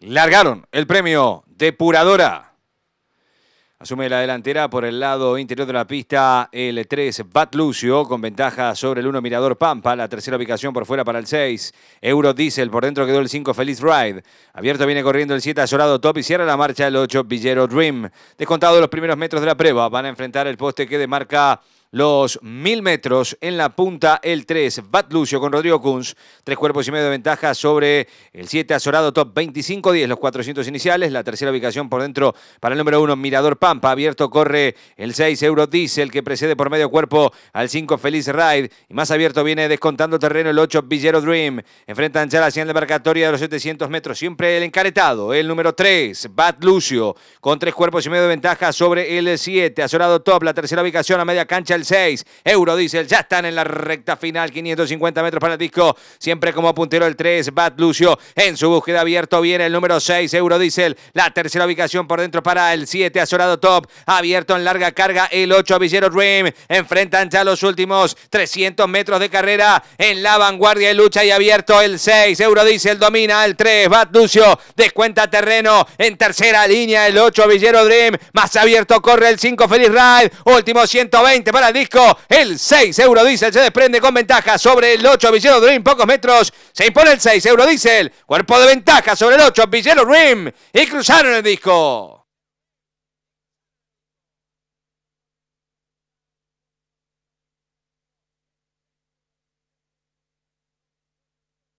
largaron el premio Depuradora. Asume la delantera por el lado interior de la pista el 3 Bat Lucio con ventaja sobre el 1 Mirador Pampa. La tercera ubicación por fuera para el 6 Euro Diesel. Por dentro quedó el 5 Feliz Ride. Abierto viene corriendo el 7 Azorado Top y cierra la marcha el 8 Villero Dream. Descontado los primeros metros de la prueba. Van a enfrentar el poste que demarca los 1.000 metros. En la punta, el 3, Bat Lucio con Rodrigo Kunz. Tres cuerpos y medio de ventaja sobre el 7, Azorado Top 25-10, los 400 iniciales. La tercera ubicación por dentro para el número 1, Mirador Pampa. Abierto corre el 6, Euro Diesel, que precede por medio cuerpo al 5, Feliz Ride. Y más abierto viene descontando terreno el 8, Villero Dream. Enfrentan ya la señal de embarcatoria de los 700 metros. Siempre el encaretado, el número 3, Bat Lucio, con tres cuerpos y medio de ventaja sobre el 7, Azorado Top. La tercera ubicación a media cancha 6. Eurodiesel, ya están en la recta final. 550 metros para el disco. Siempre como puntero el 3. Bat Lucio en su búsqueda abierto. Viene el número 6. Eurodiesel, La tercera ubicación por dentro para el 7. Azorado Top. Abierto en larga carga el 8. Villero Dream. Enfrentan ya los últimos 300 metros de carrera. En la vanguardia de lucha y abierto el 6. Eurodiesel domina el 3. Bat Lucio descuenta terreno. En tercera línea el 8. Villero Dream. Más abierto corre el 5. Feliz Ride. Último 120 para disco. El 6 Euro Eurodiesel se desprende con ventaja sobre el 8 Villero Dream. Pocos metros. Se impone el 6 Euro Eurodiesel. Cuerpo de ventaja sobre el 8 Villero Dream. Y cruzaron el disco.